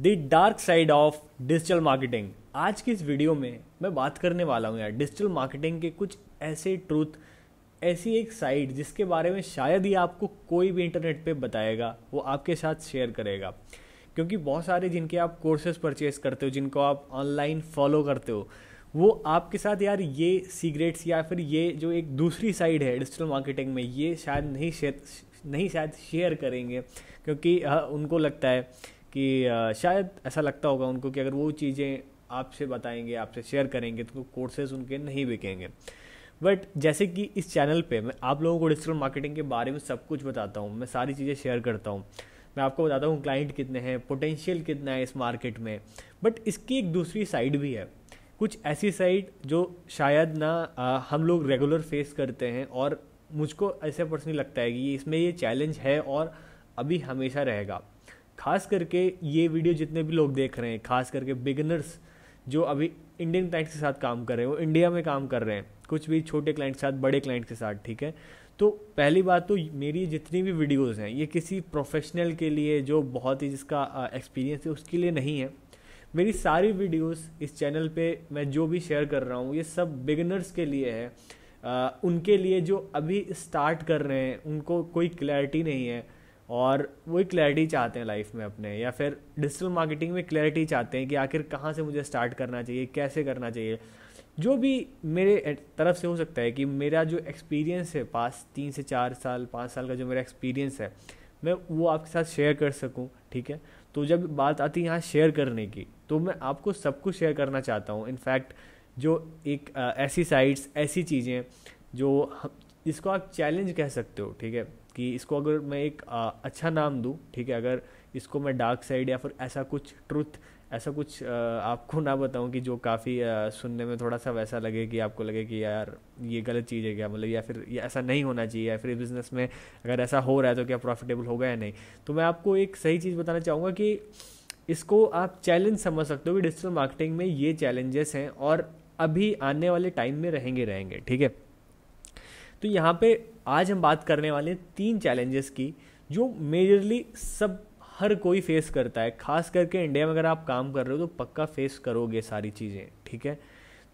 the dark side of digital marketing आज की इस वीडियो में मैं बात करने वाला हूँ यार डिजिटल मार्केटिंग के कुछ ऐसे ट्रूथ ऐसी एक साइड जिसके बारे में शायद ही आपको कोई भी इंटरनेट पे बताएगा वो आपके साथ शेयर करेगा क्योंकि बहुत सारे जिनके आप कोर्सेज परचेज करते हो जिनको आप ऑनलाइन फॉलो करते हो वो आपके साथ यार ये सीक्रेट्स या फिर ये जो एक दूसरी साइड है डिजिटल मार्केटिंग में ये शायद नहीं शेयर नहीं शायद शेयर करेंगे क्योंकि हाँ, उनको लगता है कि शायद ऐसा लगता होगा उनको कि अगर वो चीज़ें आपसे बताएंगे आपसे शेयर करेंगे तो कोर्सेज उनके नहीं बिकेंगे बट जैसे कि इस चैनल पे मैं आप लोगों को डिजिटल मार्केटिंग के बारे में सब कुछ बताता हूँ मैं सारी चीज़ें शेयर करता हूँ मैं आपको बताता हूँ क्लाइंट कितने हैं पोटेंशियल कितना है इस मार्केट में बट इसकी एक दूसरी साइड भी है कुछ ऐसी साइड जो शायद ना आ, हम लोग रेगुलर फेस करते हैं और मुझको ऐसे पर्सनली लगता है कि इसमें ये चैलेंज है और अभी हमेशा रहेगा खास करके ये वीडियो जितने भी लोग देख रहे हैं खास करके बिगिनर्स जो अभी इंडियन क्लाइंट्स के साथ काम कर रहे हैं वो इंडिया में काम कर रहे हैं कुछ भी छोटे क्लाइंट के साथ बड़े क्लाइंट के साथ ठीक है तो पहली बात तो मेरी जितनी भी वीडियोस हैं ये किसी प्रोफेशनल के लिए जो बहुत ही जिसका एक्सपीरियंस है उसके लिए नहीं है मेरी सारी वीडियोस इस चैनल पे मैं जो भी शेयर कर रहा हूँ ये सब बिगिनर्स के लिए है आ, उनके लिए जो अभी स्टार्ट कर रहे हैं उनको कोई क्लैरिटी नहीं है और वो एक क्लैरिटी चाहते हैं लाइफ में अपने या फिर डिजिटल मार्केटिंग में क्लैरिटी चाहते हैं कि आखिर कहाँ से मुझे स्टार्ट करना चाहिए कैसे करना चाहिए जो भी मेरे तरफ से हो सकता है कि मेरा जो एक्सपीरियंस है पास तीन से चार साल पाँच साल का जो मेरा एक्सपीरियंस है मैं वो आपके साथ शेयर कर सकूँ ठीक है तो जब बात आती है यहाँ शेयर करने की तो मैं आपको सब कुछ शेयर करना चाहता हूँ इनफैक्ट जो एक ऐसी साइट्स ऐसी चीज़ें जो जिसको आप चैलेंज कह सकते हो ठीक है कि इसको अगर मैं एक आ, अच्छा नाम दूँ ठीक है अगर इसको मैं डार्क साइड या फिर ऐसा कुछ ट्रुथ ऐसा कुछ आ, आपको ना बताऊं कि जो काफ़ी सुनने में थोड़ा सा वैसा लगे कि आपको लगे कि यार ये गलत चीज़ है क्या मतलब या फिर ये ऐसा नहीं होना चाहिए या फिर बिज़नेस में अगर ऐसा हो रहा है तो क्या प्रॉफिटेबल होगा या नहीं तो मैं आपको एक सही चीज़ बताना चाहूँगा कि इसको आप चैलेंज समझ सकते हो कि डिजिटल मार्केटिंग में ये चैलेंजेस हैं और अभी आने वाले टाइम में रहेंगे रहेंगे ठीक है तो यहाँ पे आज हम बात करने वाले हैं तीन चैलेंजेस की जो मेजरली सब हर कोई फेस करता है खास करके इंडिया में अगर आप काम कर रहे हो तो पक्का फेस करोगे सारी चीज़ें ठीक है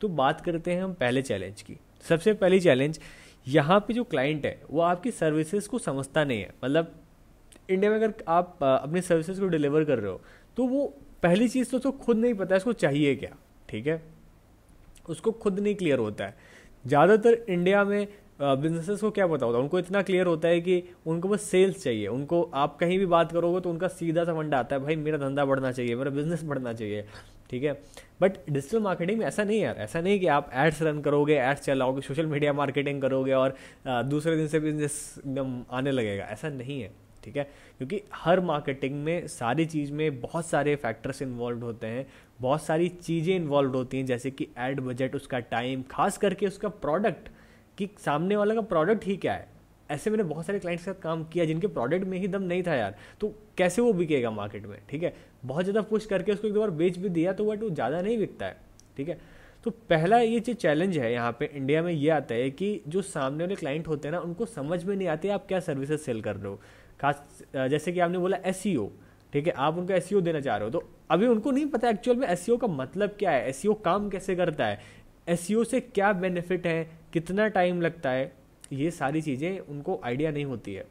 तो बात करते हैं हम पहले चैलेंज की सबसे पहली चैलेंज यहाँ पे जो क्लाइंट है वो आपकी सर्विसेज को समझता नहीं है मतलब इंडिया में अगर आप अपनी सर्विसेज को डिलीवर कर रहे हो तो वो पहली चीज़ तो उसको खुद नहीं पता उसको चाहिए क्या ठीक है उसको खुद नहीं क्लियर होता है ज़्यादातर इंडिया में बिजनेसेस को क्या पता होता है उनको इतना क्लियर होता है कि उनको बस सेल्स चाहिए उनको आप कहीं भी बात करोगे तो उनका सीधा सा फंडा आता है भाई मेरा धंधा बढ़ना चाहिए मेरा बिजनेस बढ़ना चाहिए ठीक है बट डिजिटल मार्केटिंग में ऐसा नहीं यार ऐसा नहीं कि आप एड्स रन करोगे एड्स चलाओगे सोशल मीडिया मार्केटिंग करोगे और दूसरे दिन से बिजनेस एकदम आने लगेगा ऐसा नहीं है ठीक है क्योंकि हर मार्केटिंग में सारी चीज़ में बहुत सारे फैक्टर्स इन्वॉल्व होते हैं बहुत सारी चीज़ें इन्वॉल्व होती हैं जैसे कि एड बजट उसका टाइम खास करके उसका प्रोडक्ट कि सामने वाला का प्रोडक्ट ही क्या है ऐसे मैंने बहुत सारे क्लाइंट्स के साथ काम किया जिनके प्रोडक्ट में ही दम नहीं था यार तो कैसे वो बिकेगा मार्केट में ठीक है बहुत ज़्यादा पुश करके उसको एक दो बार बेच भी दिया तो बट वो ज़्यादा नहीं बिकता है ठीक है तो पहला ये जो चैलेंज है यहाँ पे इंडिया में ये आता है कि जो सामने वाले क्लाइंट होते हैं ना उनको समझ में नहीं आती आप क्या सर्विसेज सेल कर रहे हो खास जैसे कि आपने बोला एस e ठीक है आप उनको एस e देना चाह रहे हो तो अभी उनको नहीं पता एक्चुअल में एस e का मतलब क्या है एस काम कैसे करता है एस e से क्या बेनिफिट है कितना टाइम लगता है ये सारी चीज़ें उनको आइडिया नहीं होती है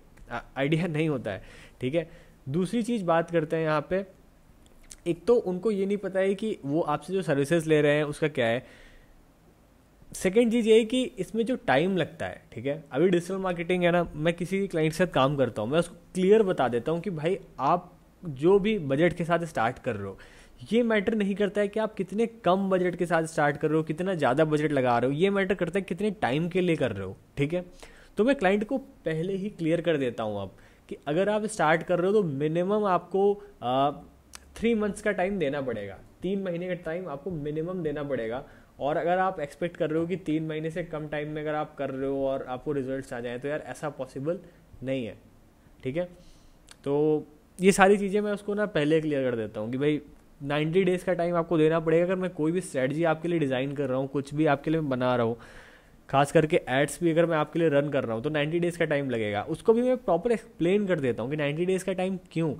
आइडिया नहीं होता है ठीक है दूसरी चीज़ बात करते हैं यहाँ पे एक तो उनको ये नहीं पता है कि वो आपसे जो सर्विसेज ले रहे हैं उसका क्या है सेकेंड चीज़ ये है कि इसमें जो टाइम लगता है ठीक है अभी डिजिटल मार्केटिंग है ना मैं किसी क्लाइंट के साथ काम करता हूँ मैं उसको क्लियर बता देता हूँ कि भाई आप जो भी बजट के साथ स्टार्ट कर रहे हो ये मैटर नहीं करता है कि आप कितने कम बजट के साथ स्टार्ट कर रहे हो कितना ज़्यादा बजट लगा रहे हो ये मैटर करता है कितने टाइम के लिए कर रहे हो ठीक है तो मैं क्लाइंट को पहले ही क्लियर कर देता हूँ आप कि अगर आप स्टार्ट कर रहे हो तो मिनिमम आपको थ्री मंथ्स का टाइम देना पड़ेगा तीन महीने का टाइम आपको मिनिमम देना पड़ेगा और अगर आप एक्सपेक्ट कर रहे हो कि तीन महीने से कम टाइम में अगर आप कर रहे हो और आपको रिजल्ट्स आ जाए तो यार ऐसा पॉसिबल नहीं है ठीक है तो ये सारी चीज़ें मैं उसको ना पहले क्लियर कर देता हूँ कि भाई नाइन्टी डेज़ का टाइम आपको देना पड़ेगा अगर मैं कोई भी स्ट्रेटजी आपके लिए डिज़ाइन कर रहा हूँ कुछ भी आपके लिए बना रहा हूँ खास करके एड्स भी अगर मैं आपके लिए रन कर रहा हूँ तो 90 डेज़ का टाइम लगेगा उसको भी मैं प्रॉपर एक्सप्लेन कर देता हूँ कि नाइन्टी डेज़ का टाइम क्यों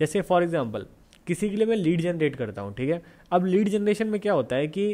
जैसे फॉर एग्जाम्पल किसी के लिए मैं लीड जनरेट करता हूँ ठीक है अब लीड जनरेशन में क्या होता है कि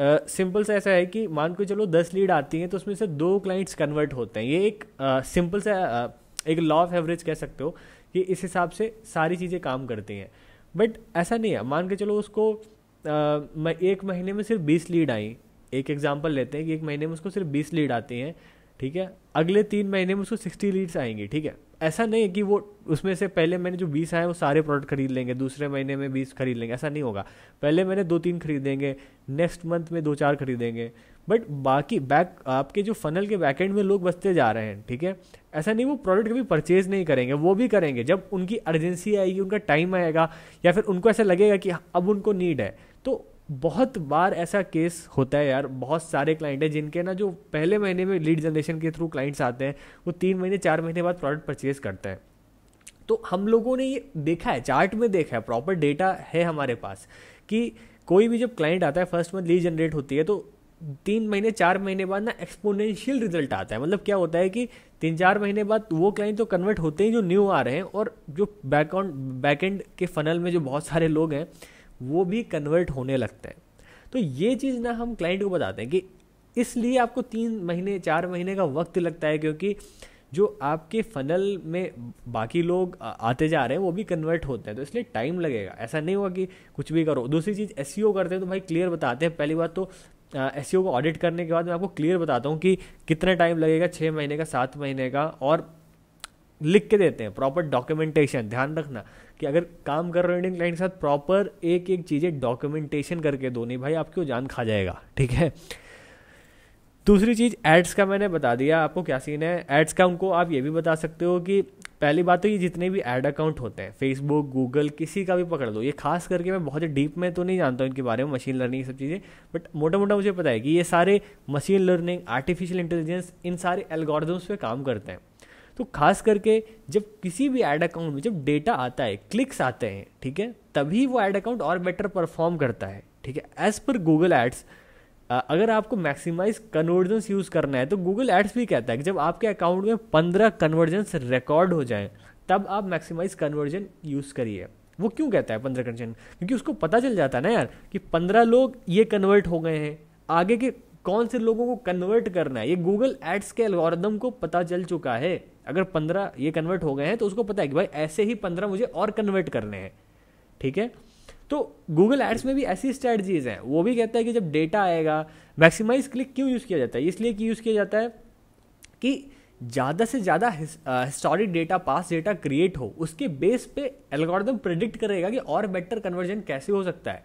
सिंपल uh, सा ऐसा है कि मान के चलो दस लीड आती हैं तो उसमें से दो क्लाइंट्स कन्वर्ट होते हैं ये एक सिंपल uh, सा uh, एक लॉ ऑफ एवरेज कह सकते हो कि इस हिसाब से सारी चीज़ें काम करती हैं बट ऐसा नहीं है मान के चलो उसको आ, एक महीने में सिर्फ बीस लीड आई एक एग्जाम्पल लेते हैं कि एक महीने में उसको सिर्फ बीस लीड आती हैं ठीक है अगले तीन महीने में उसको सिक्सटी लीड्स आएंगी ठीक है ऐसा नहीं है कि वो उसमें से पहले मैंने जो बीस आए वो सारे प्रोडक्ट खरीद लेंगे दूसरे महीने में बीस खरीद लेंगे ऐसा नहीं होगा पहले मैंने दो तीन खरीदेंगे नेक्स्ट मंथ में दो चार खरीदेंगे बट बाकी बैक आपके जो फनल के बैक एंड में लोग बचते जा रहे हैं ठीक है ऐसा नहीं वो प्रोडक्ट कभी परचेज नहीं करेंगे वो भी करेंगे जब उनकी अर्जेंसी आएगी उनका टाइम आएगा या फिर उनको ऐसा लगेगा कि अब उनको नीड है तो बहुत बार ऐसा केस होता है यार बहुत सारे क्लाइंट हैं जिनके ना जो पहले महीने में लीड जनरेशन के थ्रू क्लाइंट्स आते हैं वो तीन महीने चार महीने बाद प्रोडक्ट परचेज करते हैं तो हम लोगों ने ये देखा है चार्ट में देखा है प्रॉपर डेटा है हमारे पास कि कोई भी जब क्लाइंट आता है फर्स्ट मंथ लीड जनरेट होती है तो तीन महीने चार महीने बाद ना एक्सपोनेंशियल रिजल्ट आता है मतलब क्या होता है कि तीन चार महीने बाद वो क्लाइंट तो कन्वर्ट होते ही जो न्यू आ रहे हैं और जो बैक ऑन के फनल में जो बहुत सारे लोग हैं वो भी कन्वर्ट होने लगते हैं तो ये चीज़ ना हम क्लाइंट को बताते हैं कि इसलिए आपको तीन महीने चार महीने का वक्त लगता है क्योंकि जो आपके फनल में बाकी लोग आते जा रहे हैं वो भी कन्वर्ट होते हैं तो इसलिए टाइम लगेगा ऐसा नहीं होगा कि कुछ भी करो दूसरी चीज़ एस e करते हैं तो भाई क्लियर बताते हैं पहली बात तो एस e को ऑडिट करने के बाद मैं आपको क्लियर बताता हूँ कि कितना टाइम लगेगा छः महीने का सात महीने का और लिख के देते हैं प्रॉपर डॉक्यूमेंटेशन ध्यान रखना कि अगर काम कर रहे हो क्लाइंट के साथ प्रॉपर एक एक चीज़ें डॉक्यूमेंटेशन करके दो नहीं भाई आपकी जान खा जाएगा ठीक है दूसरी चीज़ एड्स का मैंने बता दिया आपको क्या सीन है एड्स का उनको आप ये भी बता सकते हो कि पहली बात तो ये जितने भी एड अकाउंट होते हैं फेसबुक गूगल किसी का भी पकड़ लो ये खास करके मैं बहुत डीप में तो नहीं जानता हूँ इनके बारे में मशीन लर्निंग सब चीज़ें बट मोटा मोटा मुझे पता है कि ये सारे मशीन लर्निंग आर्टिफिशियल इंटेलिजेंस इन सारे एल्गोरिदम्स पे काम करते हैं तो खास करके जब किसी भी एड अकाउंट में जब डेटा आता है क्लिक्स आते हैं ठीक है तभी वो एड अकाउंट और बेटर परफॉर्म करता है ठीक है एज़ पर गूगल एड्स अगर आपको मैक्सिमाइज कन्वर्जेंस यूज़ करना है तो गूगल एड्स भी कहता है कि जब आपके अकाउंट में पंद्रह कन्वर्जेंस रिकॉर्ड हो जाए तब आप मैक्सिमाइज कन्वर्जन यूज़ करिए वो क्यों कहता है पंद्रह कन्वर्जन क्योंकि उसको पता चल जाता है ना यार कि पंद्रह लोग ये कन्वर्ट हो गए हैं आगे के कौन से लोगों को कन्वर्ट करना है ये गूगल एड्स के एल्गोरिदम को पता चल चुका है अगर पंद्रह ये कन्वर्ट हो गए हैं तो उसको पता है कि भाई ऐसे ही पंद्रह मुझे और कन्वर्ट करने हैं ठीक है तो गूगल एड्स में भी ऐसी स्ट्रैटजीज हैं वो भी कहता है कि जब डेटा आएगा मैक्सिमाइज क्लिक क्यों यूज़ किया जाता है इसलिए कि यूज़ किया जाता है कि ज़्यादा से ज़्यादा हिस्टोरिक डेटा पास डेटा क्रिएट हो उसके बेस पे एल्गोरिदम प्रिडिक्ट करेगा कि और बेटर कन्वर्जन कैसे हो सकता है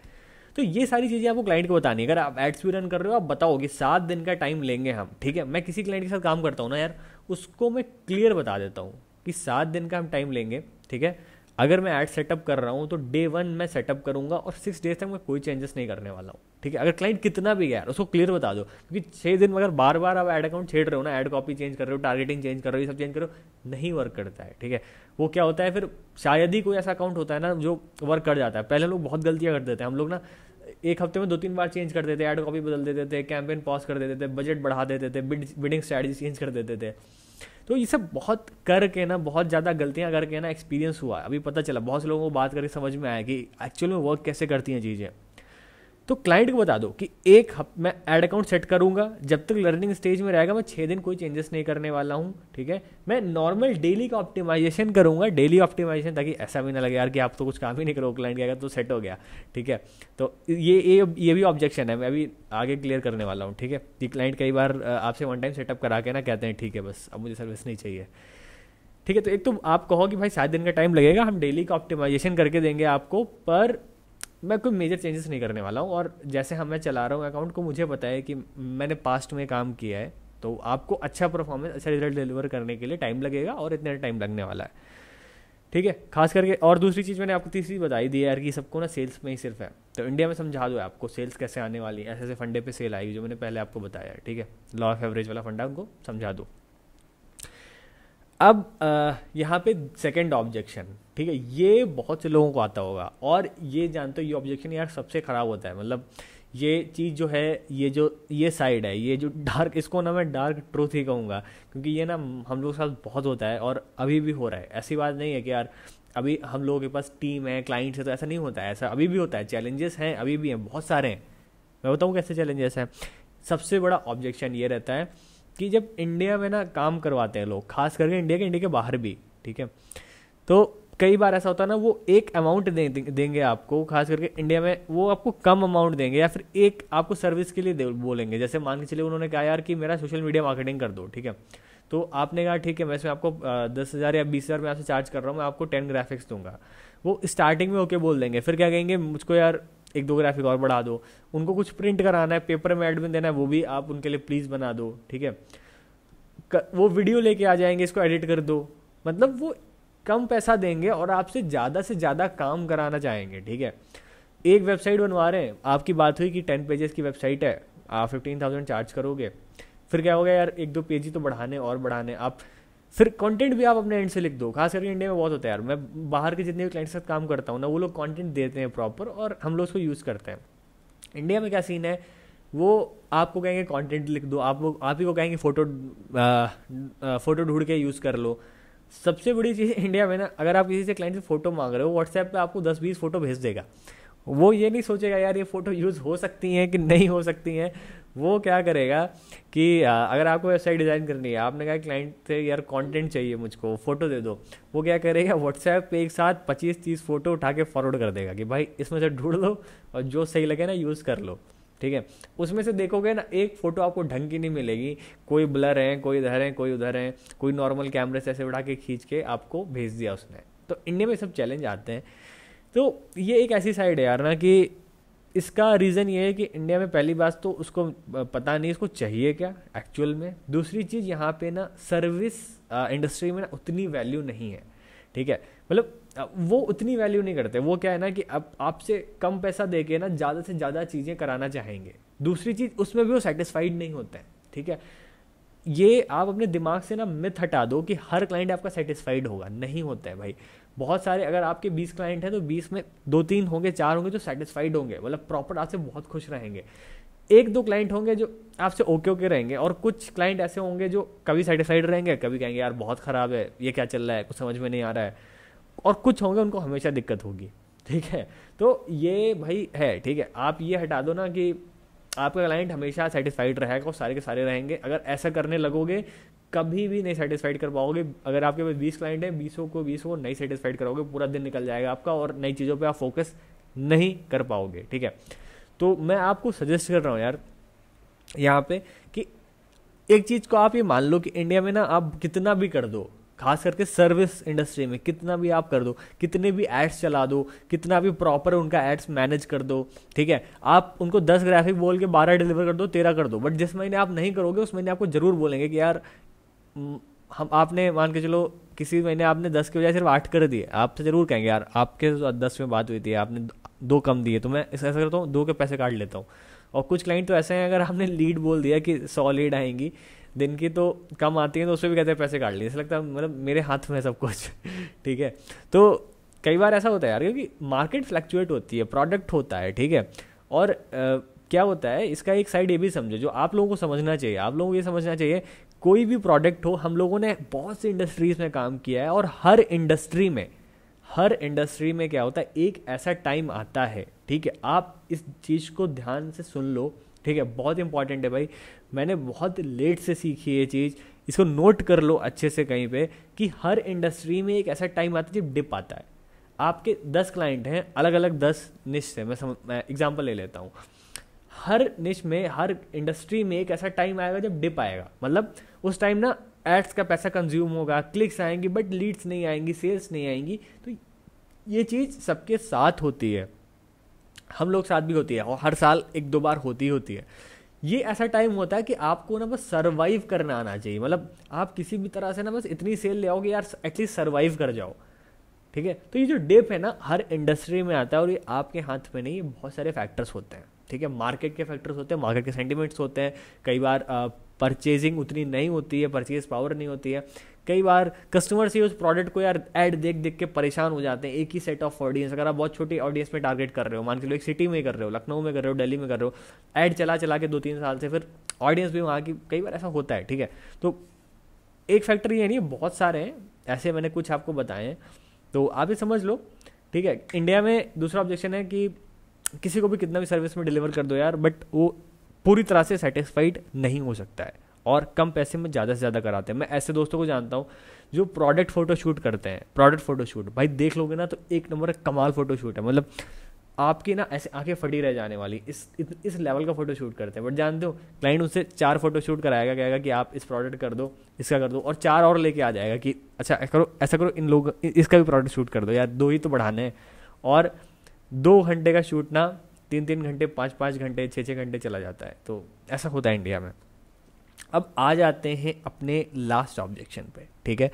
तो ये सारी चीज़ें आपको क्लाइंट को बतानी अगर आप एड्स भी रन कर रहे हो आप बताओ कि सात दिन का टाइम लेंगे हम ठीक है मैं किसी क्लाइंट के साथ काम करता हूँ ना यार उसको मैं क्लियर बता देता हूँ कि सात दिन का हम टाइम लेंगे ठीक है अगर मैं ऐड सेटअप कर रहा हूँ तो डे वन मैं सेटअप करूँगा और सिक्स डेज तक मैं कोई चेंजेस नहीं करने वाला हूँ ठीक है अगर क्लाइंट कितना भी गया उसको क्लियर बता दो क्योंकि छः दिन अगर बार बार आप ऐड अकाउंट छेड़ रहे हो ना ऐड कॉपी चेंज कर रहे हो टारगेटिंग चेंज कर रहे हो ये सब चेंज करो नहीं वर्क करता है ठीक है वो क्या होता है फिर शायद ही कोई ऐसा अकाउंट होता है ना जो वर्क कर जाता है पहले लोग बहुत गलतियाँ कर देते हैं हम लोग ना एक हफ्ते में दो तीन बार चेंज कर देते ऐड कॉपी बदल देते थे कैंपेन पॉज कर देते थे बजट बढ़ा देते थे बिडिंग स्ट्रैटेजी चेंज कर देते थे तो ये सब बहुत करके ना बहुत ज़्यादा गलतियाँ करके ना एक्सपीरियंस हुआ अभी पता चला बहुत से लोगों को बात करके समझ में आया कि एक्चुअल में वर्क कैसे करती हैं चीज़ें तो क्लाइंट को बता दो कि एक मैं एड अकाउंट सेट करूंगा जब तक लर्निंग स्टेज में रहेगा मैं छः दिन कोई चेंजेस नहीं करने वाला हूँ ठीक है मैं नॉर्मल डेली का ऑप्टिमाइजेशन करूंगा डेली ऑप्टिमाइजेशन ताकि ऐसा भी ना लगे यार कि आप तो कुछ काम ही नहीं करो क्लाइंट कहेगा तो सेट हो गया ठीक है तो ये ये ये भी ऑब्जेक्शन है मैं अभी आगे क्लियर करने वाला हूँ ठीक है कि क्लाइंट कई बार आपसे वन टाइम सेटअप करा के ना कहते हैं ठीक है बस अब मुझे सर्विस नहीं चाहिए ठीक है तो एक तो आप कहो कि भाई सात दिन का टाइम लगेगा हम डेली का ऑप्टिमाइजेशन करके देंगे आपको पर मैं कोई मेजर चेंजेस नहीं करने वाला हूँ और जैसे हम मैं चला रहा हूँ अकाउंट को मुझे पता है कि मैंने पास्ट में काम किया है तो आपको अच्छा परफॉर्मेंस अच्छा रिजल्ट डिलीवर करने के लिए टाइम लगेगा और इतना टाइम लगने वाला है ठीक है खास करके और दूसरी चीज़ मैंने आपको तीसरी बताई दी है यार कि सबको ना सेल्स में ही सिर्फ है तो इंडिया में समझा दो आपको सेल्स कैसे आने वाली है ऐसे ऐसे फंडे पे सेल आएगी जो मैंने पहले आपको बताया ठीक है लॉ ऑफ एवरेज वाला फंडा उनको समझा दो अब यहाँ पे सेकेंड ऑब्जेक्शन ठीक है ये बहुत से लोगों को आता होगा और ये जानते हो ये ऑब्जेक्शन यार सबसे ख़राब होता है मतलब ये चीज़ जो है ये जो ये साइड है ये जो डार्क इसको ना मैं डार्क ट्रूथ ही कहूँगा क्योंकि ये ना हम लोग के साथ बहुत होता है और अभी भी हो रहा है ऐसी बात नहीं है कि यार अभी हम लोगों के पास टीम है क्लाइंट्स है तो ऐसा नहीं होता है ऐसा अभी भी होता है चैलेंजेस हैं अभी भी हैं बहुत सारे हैं मैं बताऊँ कैसे चैलेंजेस हैं सबसे बड़ा ऑब्जेक्शन ये रहता है कि जब इंडिया में ना काम करवाते हैं लोग खास करके इंडिया के इंडिया के बाहर भी ठीक है तो कई बार ऐसा होता है ना वो एक अमाउंट दे, देंगे आपको खास करके इंडिया में वो आपको कम अमाउंट देंगे या फिर एक आपको सर्विस के लिए बोलेंगे जैसे मान के चलिए उन्होंने कहा यार कि मेरा सोशल मीडिया मार्केटिंग कर दो ठीक है तो आपने कहा ठीक है मैं इसमें आपको दस हज़ार या बीस हज़ार में आपसे चार्ज कर रहा हूँ मैं आपको टेन ग्राफिक्स दूंगा वो स्टार्टिंग में ओके बोल देंगे फिर क्या कहेंगे मुझको यार एक दो ग्राफिक और बढ़ा दो उनको कुछ प्रिंट कराना है पेपर में एडमिन देना है वो भी आप उनके लिए प्लीज़ बना दो ठीक है वो वीडियो लेके आ जाएंगे इसको एडिट कर दो मतलब वो कम पैसा देंगे और आपसे ज़्यादा से ज़्यादा काम कराना चाहेंगे ठीक है एक वेबसाइट बनवा रहे हैं आपकी बात हुई कि टेन पेजेस की वेबसाइट है आप फिफ्टीन थाउजेंड चार्ज करोगे फिर क्या होगा यार एक दो पेज ही तो बढ़ाने और बढ़ाने आप फिर कंटेंट भी आप अपने एंड से लिख दो खास करके इंडिया में बहुत होता है यार मैं बाहर के जितने भी क्लाइंट के साथ काम करता हूँ ना वो लोग कंटेंट देते हैं प्रॉपर और हम लोग उसको यूज़ करते हैं इंडिया में क्या सीन है वो आपको कहेंगे कंटेंट लिख दो आप आप ही को कहेंगे फ़ोटो फ़ोटो ढूंढ के यूज़ कर लो सबसे बड़ी चीज़ इंडिया में ना अगर आप किसी से क्लाइंट से फ़ोटो मांग रहे हो व्हाट्सएप पे आपको दस बीस फ़ोटो भेज देगा वो ये नहीं सोचेगा यार ये फ़ोटो यूज़ हो सकती हैं कि नहीं हो सकती हैं वो क्या करेगा कि अगर आपको वेबसाइट डिज़ाइन करनी है आपने कहा क्लाइंट से यार कंटेंट चाहिए मुझको फ़ोटो दे दो वो क्या करेगा व्हाट्सएप पे एक साथ पच्चीस तीस फ़ोटो उठा के फॉरवर्ड कर देगा कि भाई इसमें से ढूंढ लो और जो सही लगे ना यूज़ कर लो ठीक है उसमें से देखोगे ना एक फ़ोटो आपको ढंग की नहीं मिलेगी कोई ब्लर है कोई इधर है कोई उधर है कोई नॉर्मल कैमरे से ऐसे उठा के खींच के आपको भेज दिया उसने तो इंडिया में सब चैलेंज आते हैं तो ये एक ऐसी साइड है यार ना कि इसका रीज़न ये है कि इंडिया में पहली बात तो उसको पता नहीं इसको चाहिए क्या एक्चुअल में दूसरी चीज़ यहाँ पे ना सर्विस इंडस्ट्री में ना उतनी वैल्यू नहीं है ठीक है मतलब वो उतनी वैल्यू नहीं करते वो क्या है ना कि अब आपसे कम पैसा दे के ना ज़्यादा से ज़्यादा चीज़ें कराना चाहेंगे दूसरी चीज़ उसमें भी वो सेटिस्फाइड नहीं होते हैं ठीक है ये आप अपने दिमाग से ना मिथ हटा दो कि हर क्लाइंट आपका सेटिस्फाइड होगा नहीं होता है भाई बहुत सारे अगर आपके बीस क्लाइंट हैं तो बीस में दो तीन होंगे चार होंगे तो सेटिस्फाइड होंगे मतलब प्रॉपर आपसे बहुत खुश रहेंगे एक दो क्लाइंट होंगे जो आपसे ओके ओके रहेंगे और कुछ क्लाइंट ऐसे होंगे जो कभी सेटिस्फाइड रहेंगे कभी कहेंगे यार बहुत ख़राब है ये क्या चल रहा है कुछ समझ में नहीं आ रहा है और कुछ होंगे उनको हमेशा दिक्कत होगी ठीक है तो ये भाई है ठीक है आप ये हटा दो ना कि आपका क्लाइंट हमेशा सेटिस्फाइड रहेगा और सारे के सारे रहेंगे अगर ऐसा करने लगोगे कभी भी नहीं सेटिस्फाइड कर पाओगे अगर आपके पास बीस क्लाइंट हैं बीसों को बीस को नहीं सेटिस्फाइड करोगे पूरा दिन निकल जाएगा आपका और नई चीज़ों पर आप फोकस नहीं कर पाओगे ठीक है तो मैं आपको सजेस्ट कर रहा हूँ यार यहाँ पे कि एक चीज़ को आप ये मान लो कि इंडिया में ना आप कितना भी कर दो खास करके सर्विस इंडस्ट्री में कितना भी आप कर दो कितने भी एड्स चला दो कितना भी प्रॉपर उनका एड्स मैनेज कर दो ठीक है आप उनको दस ग्राफिक बोल के बारह डिलीवर कर दो तेरह कर दो बट जिस महीने आप नहीं करोगे उस महीने आपको ज़रूर बोलेंगे कि यार हम आपने मान के चलो किसी महीने आपने दस के बजाय सिर्फ आठ कर दिए आपसे तो ज़रूर कहेंगे यार आपके तो दस में बात हुई थी आपने दो कम दिए तो मैं ऐसा करता हूँ दो के पैसे काट लेता हूँ और कुछ क्लाइंट तो ऐसे हैं अगर आपने लीड बोल दिया कि सौ लीड आएंगी दिन की तो कम आती है तो उसमें भी कहते हैं पैसे काट लिए ऐसा लगता है मतलब मेरे हाथ में सब कुछ ठीक है तो कई बार ऐसा होता है यार क्योंकि मार्केट फ्लक्चुएट होती है प्रोडक्ट होता है ठीक है और आ, क्या होता है इसका एक साइड ये भी समझे जो आप लोगों को समझना चाहिए आप लोगों को ये समझना चाहिए कोई भी प्रोडक्ट हो हम लोगों ने बहुत सी इंडस्ट्रीज में काम किया है और हर इंडस्ट्री में हर इंडस्ट्री में क्या होता है एक ऐसा टाइम आता है ठीक है आप इस चीज़ को ध्यान से सुन लो ठीक है बहुत इंपॉर्टेंट है भाई मैंने बहुत लेट से सीखी ये चीज़ इसको नोट कर लो अच्छे से कहीं पे कि हर इंडस्ट्री में एक ऐसा टाइम आता है जब डिप आता है आपके दस क्लाइंट हैं अलग अलग दस निश से मैं समझ एग्जाम्पल ले लेता हूँ हर निश में हर इंडस्ट्री में एक ऐसा टाइम आएगा जब डिप आएगा मतलब उस टाइम ना एड्स का पैसा कंज्यूम होगा क्लिक्स आएंगी बट लीड्स नहीं आएंगी सेल्स नहीं आएंगी तो ये चीज़ सबके साथ होती है हम लोग साथ भी होती है और हर साल एक दो बार होती होती है ये ऐसा टाइम होता है कि आपको ना बस सर्वाइव करना आना चाहिए मतलब आप किसी भी तरह से ना बस इतनी सेल ले आओगे यार एटलीस्ट सर्वाइव कर जाओ ठीक है तो ये जो डिप है ना हर इंडस्ट्री में आता है और ये आपके हाथ में नहीं बहुत सारे फैक्टर्स होते हैं ठीक है मार्केट के फैक्टर्स होते हैं मार्केट के सेंटिमेंट्स होते हैं कई बार परचेजिंग उतनी नहीं होती है परचेज पावर नहीं होती है कई बार कस्टमर्स ही उस प्रोडक्ट को यार ऐड देख देख के परेशान हो जाते हैं एक ही सेट ऑफ ऑडियंस अगर आप बहुत छोटी ऑडियंस में टारगेट कर रहे हो मान के लो एक सिटी में कर रहे हो लखनऊ में कर रहे हो दिल्ली में कर रहे हो ऐड चला चला के दो तीन साल से फिर ऑडियंस भी वहाँ की कई बार ऐसा होता है ठीक है तो एक फैक्टर ये नहीं बहुत सारे हैं ऐसे मैंने कुछ आपको बताए हैं तो आप ही समझ लो ठीक है इंडिया में दूसरा ऑब्जेक्शन है कि किसी को भी कितना भी सर्विस में डिलीवर कर दो यार बट वो पूरी तरह से सेटिस्फाइड नहीं हो सकता है और कम पैसे में ज़्यादा से ज़्यादा कराते हैं मैं ऐसे दोस्तों को जानता हूँ जो प्रोडक्ट फ़ोटो शूट करते हैं प्रोडक्ट फ़ोटो शूट भाई देख लोगे ना तो एक नंबर का कमाल फ़ोटो शूट है मतलब आपकी ना ऐसे आंखें फटी रह जाने वाली इस इत, इस लेवल का फ़ोटो शूट करते हैं बट जानते हो क्लाइंट उससे चार फ़ोटो शूट कराएगा कहेगा कि आप इस प्रोडक्ट कर दो इसका कर दो और चार और लेके आ जाएगा कि अच्छा करो ऐसा करो इन लोग इसका भी प्रोडक्ट शूट कर दो यार दो ही तो बढ़ाने हैं और दो घंटे का शूट ना तीन तीन घंटे पाँच पाँच घंटे छः छः घंटे चला जाता है तो ऐसा होता है इंडिया में अब आ जाते हैं अपने लास्ट ऑब्जेक्शन पे ठीक है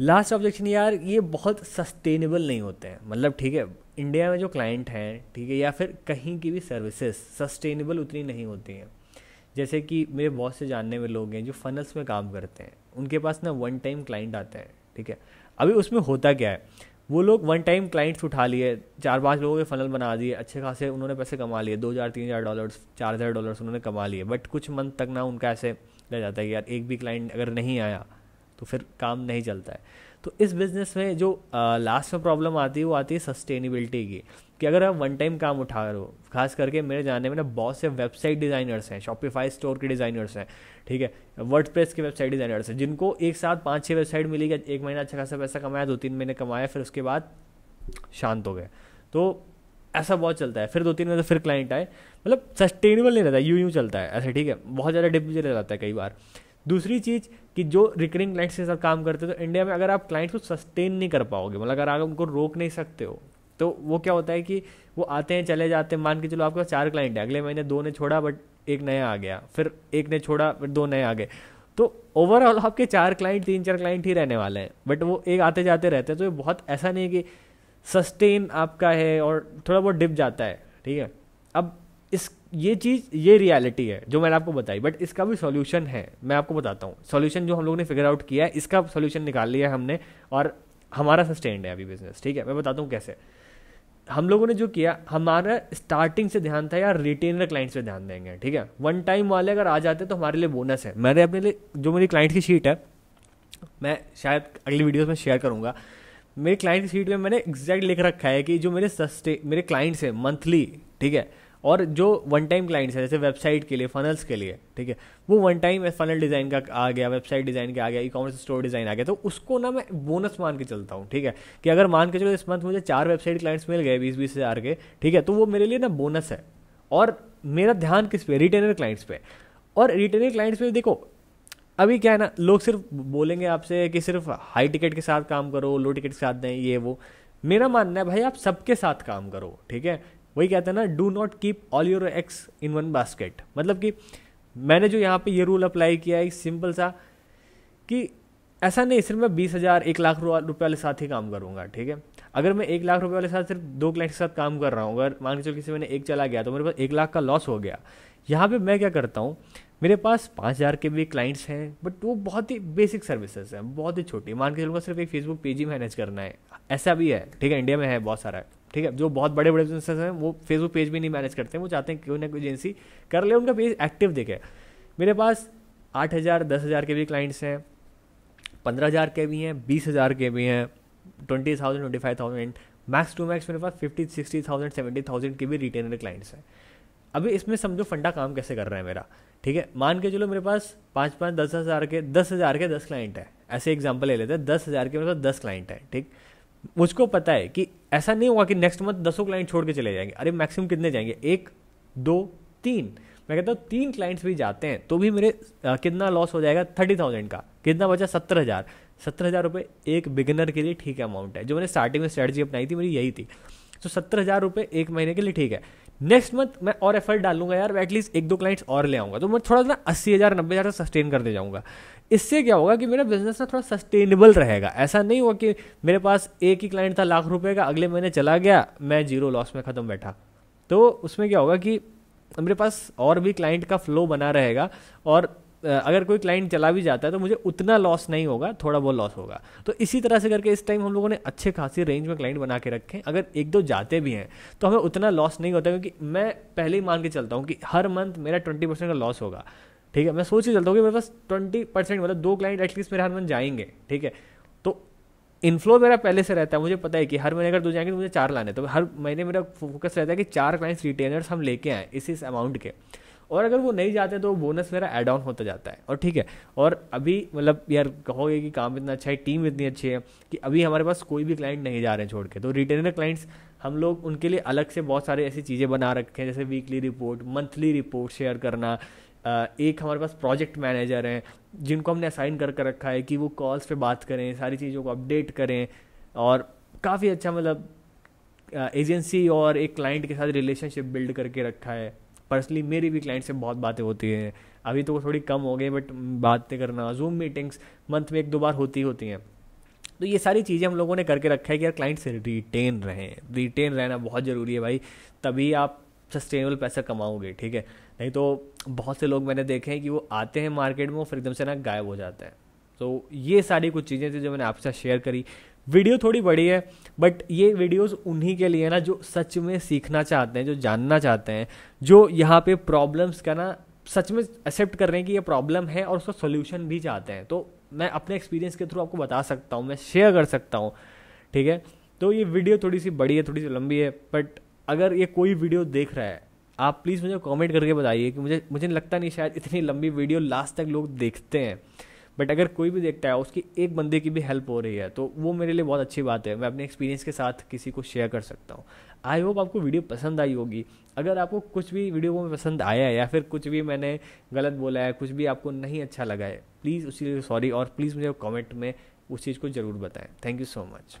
लास्ट ऑब्जेक्शन यार ये बहुत सस्टेनेबल नहीं होते हैं मतलब ठीक है इंडिया में जो क्लाइंट हैं ठीक है या फिर कहीं की भी सर्विसेज सस्टेनेबल उतनी नहीं होती हैं जैसे कि मेरे बहुत से जानने में लोग हैं जो फनल्स में काम करते हैं उनके पास ना वन टाइम क्लाइंट आते हैं ठीक है अभी उसमें होता क्या है वो लोग वन टाइम क्लाइंट्स उठा लिए चार पांच लोगों के फनल बना दिए अच्छे खासे उन्होंने पैसे कमा लिए दो हज़ार तीन हज़ार डॉलर्स चार हज़ार डॉलर्स उन्होंने कमा लिए बट कुछ मंथ तक ना उनका ऐसे रह जाता है कि यार एक भी क्लाइंट अगर नहीं आया तो फिर काम नहीं चलता है तो इस बिज़नेस में जो लास्ट में प्रॉब्लम आती है वो आती है सस्टेनेबिलिटी की कि अगर आप वन टाइम काम उठा रहे हो खास करके मेरे जाने में ना बहुत से वेबसाइट डिज़ाइनर्स हैं शॉपिफाई स्टोर के डिज़ाइनर्स हैं ठीक है वर्ड प्रेस के वेबसाइट डिज़ाइनर्स हैं जिनको एक साथ पाँच छः वेबसाइट मिली एक महीना अच्छा खासा पैसा कमाया दो तीन महीने कमाया फिर उसके बाद शांत हो गए तो ऐसा बहुत चलता है फिर दो तीन महीने तो फिर क्लाइंट आए मतलब सस्टेनेबल नहीं रहता यू यूँ चलता है ऐसे ठीक है बहुत ज़्यादा डिप चले जाता है कई बार दूसरी चीज़ कि जो रिकरिंग क्लाइंट्स के साथ काम करते हो तो इंडिया में अगर आप क्लाइंट्स को सस्टेन नहीं कर पाओगे मतलब अगर आप उनको रोक नहीं सकते हो तो वो क्या होता है कि वो आते हैं चले जाते हैं मान के चलो आपका चार क्लाइंट है अगले महीने दो ने छोड़ा बट एक नया आ गया फिर एक ने छोड़ा फिर दो नए आ गए तो ओवरऑल आपके चार क्लाइंट तीन चार क्लाइंट ही रहने वाले हैं बट वो एक आते जाते रहते हैं तो ये बहुत ऐसा नहीं है कि सस्टेन आपका है और थोड़ा बहुत डिप जाता है ठीक है अब इस ये चीज़ ये रियलिटी है जो मैंने आपको बताई बट इसका भी सॉल्यूशन है मैं आपको बताता हूँ सॉल्यूशन जो हम लोग ने फिगर आउट किया है इसका सॉल्यूशन निकाल लिया है हमने और हमारा सस्टेन है अभी बिजनेस ठीक है मैं बताता हूँ कैसे हम लोगों ने जो किया हमारा स्टार्टिंग से ध्यान था यार रिटेनर क्लाइंट्स पे ध्यान देंगे ठीक है वन टाइम वाले अगर आ जाते तो हमारे लिए बोनस है मैंने अपने लिए जो मेरी क्लाइंट की शीट है मैं शायद अगली वीडियोस में शेयर करूंगा मेरे क्लाइंट की शीट में मैंने एग्जैक्ट लिख रखा है कि जो मेरे सस्टे मेरे क्लाइंट्स हैं मंथली ठीक है और जो वन टाइम क्लाइंट्स हैं जैसे वेबसाइट के लिए फनल्स के लिए ठीक है वो वन टाइम फनल डिज़ाइन का आ गया वेबसाइट डिज़ाइन का आ गया ई कॉमर्स स्टोर डिज़ाइन आ गया तो उसको ना मैं बोनस मान के चलता हूँ ठीक है कि अगर मान के चलो इस मंथ मुझे चार वेबसाइट क्लाइंट्स मिल गए बीस बीस हज़ार के ठीक है तो वो मेरे लिए ना बोनस है और मेरा ध्यान किस पे रिटेनर क्लाइंट्स पे और रिटेनर क्लाइंट्स पे देखो अभी क्या है ना लोग सिर्फ बोलेंगे आपसे कि सिर्फ हाई टिकट के साथ काम करो लो टिकट के साथ नहीं ये वो मेरा मानना है भाई आप सबके साथ काम करो ठीक है वही कहते हैं ना do not keep all your eggs in one basket मतलब कि मैंने जो यहाँ पे ये रूल अप्लाई किया है सिंपल सा कि ऐसा नहीं सिर्फ मैं बीस हज़ार एक लाख रुपये वाले साथ ही काम करूँगा ठीक है अगर मैं एक लाख रुपये वाले साथ सिर्फ दो क्लाइंट के साथ काम कर रहा हूँ अगर मान के चलो किसी मैंने एक चला गया तो मेरे पास एक लाख का लॉस हो गया यहाँ पे मैं क्या करता हूँ मेरे पास पाँच हज़ार के भी क्लाइंट्स हैं बट वो बहुत ही बेसिक सर्विसेज हैं बहुत ही छोटी मान के चलूँगा सिर्फ एक फेसबुक पेज ही मैनेज करना है ऐसा भी है ठीक है इंडिया में है बहुत सारा है ठीक है जो बहुत बड़े बड़े बिजनेस हैं वो फेसबुक पेज भी नहीं मैनेज करते हैं वो चाहते हैं कि ना कोई एजेंसी कर ले उनका पेज एक्टिव दिखे मेरे पास आठ हज़ार दस हज़ार के भी क्लाइंट्स हैं पंद्रह हज़ार के भी हैं बीस हज़ार के भी हैं twenty thousand twenty five thousand max to max मेरे पास fifty sixty thousand seventy thousand के भी रिटेनर क्लाइंट्स हैं अभी इसमें समझो फंडा काम कैसे कर रहा है मेरा ठीक है मान के चलो मेरे पास पाँच पाँच दस हज़ार के दस हज़ार के दस क्लाइंट है ऐसे एग्जाम्पल ले लेते हैं दस हज़ार के मेरे पास दस क्लाइंट है ठीक मुझको पता है कि ऐसा नहीं होगा कि नेक्स्ट मंथ दसों क्लाइंट छोड़ के चले जाएंगे अरे मैक्सिमम कितने जाएंगे एक दो तीन मैं कहता हूँ तीन क्लाइंट्स भी जाते हैं तो भी मेरे आ, कितना लॉस हो जाएगा थर्टी थाउजेंड का कितना बचा सत्तर हज़ार सत्तर हज़ार रुपये एक बिगिनर के लिए ठीक अमाउंट है जो मैंने स्टार्टिंग में स्ट्रेटजी अपनाई थी मेरी यही थी तो सत्तर हज़ार रुपये एक महीने के लिए ठीक है नेक्स्ट मंथ मैं और एफर्ट डालूंगा यार एटलीस्ट एक दो क्लाइंट्स और ले आऊंगा तो मैं थोड़ा सा अस्सी हज़ार नब्बे हज़ार सस्टेन करते जाऊंगा इससे क्या होगा कि मेरा बिजनेस ना थोड़ा सस्टेनेबल रहेगा ऐसा नहीं हुआ कि मेरे पास एक ही क्लाइंट था लाख रुपए का अगले महीने चला गया मैं जीरो लॉस में ख़त्म बैठा तो उसमें क्या होगा कि मेरे पास और भी क्लाइंट का फ्लो बना रहेगा और अगर कोई क्लाइंट चला भी जाता है तो मुझे उतना लॉस नहीं होगा थोड़ा बहुत लॉस होगा तो इसी तरह से करके इस टाइम हम लोगों ने अच्छे खासी रेंज में क्लाइंट बना के रखे हैं अगर एक दो जाते भी हैं तो हमें उतना लॉस नहीं होता क्योंकि मैं पहले ही मान के चलता हूँ कि हर मंथ मेरा ट्वेंटी परसेंट का लॉस होगा ठीक है मैं सोच ही चलता हूँ कि मेरे पास ट्वेंटी परसेंट मतलब दो क्लाइंट एटलीस्ट मेरे हर मन जाएंगे ठीक है तो इनफ्लो मेरा पहले से रहता है मुझे पता है कि हर महीने अगर दो जाएंगे तो मुझे चार लाने तो हर महीने मेरा फोकस रहता है कि चार क्लाइंट्स रिटेनर्स हम लेके आए इस इस अमाउंट के और अगर वो नहीं जाते तो बोनस मेरा एड ऑन होता जाता है और ठीक है और अभी मतलब यार कहोगे कि काम इतना अच्छा है टीम इतनी अच्छी है कि अभी हमारे पास कोई भी क्लाइंट नहीं जा रहे हैं छोड़ के तो रिटेनर क्लाइंट्स हम लोग उनके लिए अलग से बहुत सारे ऐसी चीज़ें बना रखे हैं जैसे weekly report monthly report share करना एक हमारे पास प्रोजेक्ट मैनेजर हैं जिनको हमने असाइन कर कर रखा है कि वो कॉल्स पे बात करें सारी चीज़ों को अपडेट करें और काफ़ी अच्छा मतलब एजेंसी और एक क्लाइंट के साथ रिलेशनशिप बिल्ड करके रखा है पर्सनली मेरी भी क्लाइंट से बहुत बातें होती हैं अभी तो वो थोड़ी कम हो गई बट बातें करना जूम मीटिंग्स मंथ में एक दो बार होती होती हैं तो ये सारी चीज़ें हम लोगों ने करके रखा है कि यार क्लाइंट से रिटेन रहें रिटेन रहना बहुत ज़रूरी है भाई तभी आप सस्टेनेबल पैसा कमाओगे ठीक है नहीं तो बहुत से लोग मैंने देखे हैं कि वो आते हैं मार्केट में फिर एकदम से ना गायब हो जाते हैं तो ये सारी कुछ चीज़ें थी जो मैंने आपके साथ शेयर करी वीडियो थोड़ी बड़ी है बट ये वीडियोस उन्हीं के लिए ना जो सच में सीखना चाहते हैं जो जानना चाहते हैं जो यहाँ पे प्रॉब्लम्स का ना सच में एक्सेप्ट कर रहे हैं कि ये प्रॉब्लम है और उसका सोल्यूशन भी चाहते हैं तो मैं अपने एक्सपीरियंस के थ्रू आपको बता सकता हूँ मैं शेयर कर सकता हूँ ठीक है तो ये वीडियो थोड़ी सी बड़ी है थोड़ी सी लंबी है बट अगर ये कोई वीडियो देख रहा है आप प्लीज़ मुझे कमेंट करके बताइए कि मुझे मुझे लगता नहीं शायद इतनी लंबी वीडियो लास्ट तक लोग देखते हैं बट अगर कोई भी देखता है उसकी एक बंदे की भी हेल्प हो रही है तो वो मेरे लिए बहुत अच्छी बात है मैं अपने एक्सपीरियंस के साथ किसी को शेयर कर सकता हूँ आई होप आपको वीडियो पसंद आई होगी अगर आपको कुछ भी वीडियो में पसंद आया है या फिर कुछ भी मैंने गलत बोला है कुछ भी आपको नहीं अच्छा लगा है प्लीज़ उसी लिए सॉरी और प्लीज़ मुझे कॉमेंट में उस चीज़ को ज़रूर बताएं थैंक यू सो मच